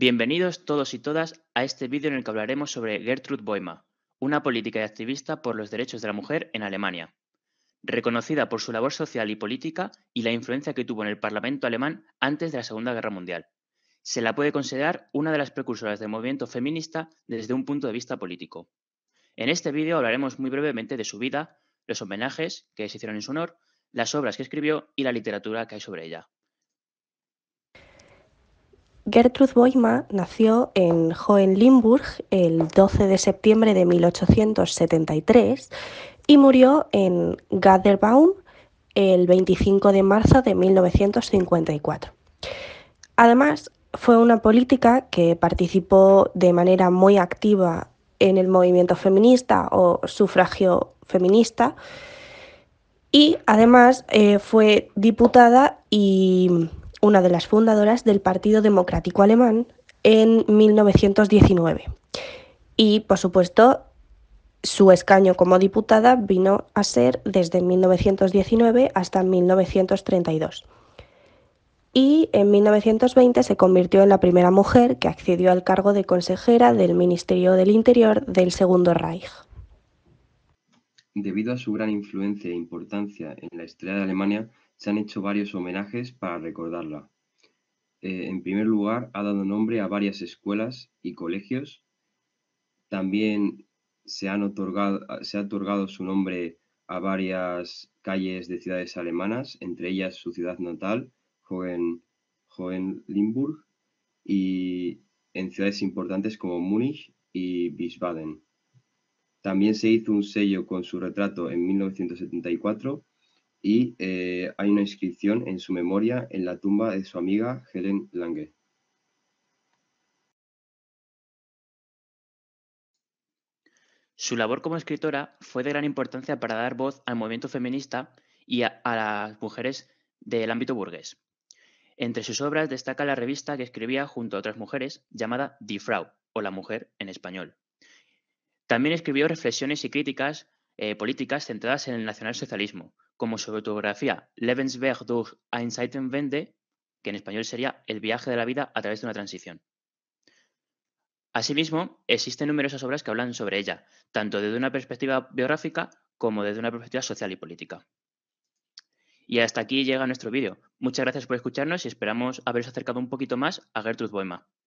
Bienvenidos todos y todas a este vídeo en el que hablaremos sobre Gertrud Boima, una política y activista por los derechos de la mujer en Alemania. Reconocida por su labor social y política y la influencia que tuvo en el Parlamento alemán antes de la Segunda Guerra Mundial, se la puede considerar una de las precursoras del movimiento feminista desde un punto de vista político. En este vídeo hablaremos muy brevemente de su vida, los homenajes que se hicieron en su honor, las obras que escribió y la literatura que hay sobre ella. Gertrud Boima nació en Hohenlimburg el 12 de septiembre de 1873 y murió en Gaderbaum el 25 de marzo de 1954. Además, fue una política que participó de manera muy activa en el movimiento feminista o sufragio feminista y además eh, fue diputada y una de las fundadoras del Partido Democrático Alemán en 1919. Y, por supuesto, su escaño como diputada vino a ser desde 1919 hasta 1932. Y en 1920 se convirtió en la primera mujer que accedió al cargo de consejera del Ministerio del Interior del Segundo Reich. Debido a su gran influencia e importancia en la historia de Alemania, se han hecho varios homenajes para recordarla. Eh, en primer lugar, ha dado nombre a varias escuelas y colegios. También se, ha otorgado su nombre a varias calles de ciudades alemanas, entre ellas su ciudad natal, Hohen, Hohenlimburg, y en ciudades importantes como Múnich y Wiesbaden. También se hizo un sello con su retrato en 1974 y eh, hay una inscripción en su memoria en la tumba de su amiga Helen Lange. Su labor como escritora fue de gran importancia para dar voz al movimiento feminista y a, a las mujeres del ámbito burgués. Entre sus obras destaca la revista que escribía junto a otras mujeres llamada Die Frau, o La Mujer en español, también escribió reflexiones y críticas eh, políticas centradas en el nacionalsocialismo, como su autobiografía *Lebensweg durch ein que en español sería El viaje de la vida a través de una transición. Asimismo, existen numerosas obras que hablan sobre ella, tanto desde una perspectiva biográfica como desde una perspectiva social y política. Y hasta aquí llega nuestro vídeo. Muchas gracias por escucharnos y esperamos haberos acercado un poquito más a Gertrude Boema.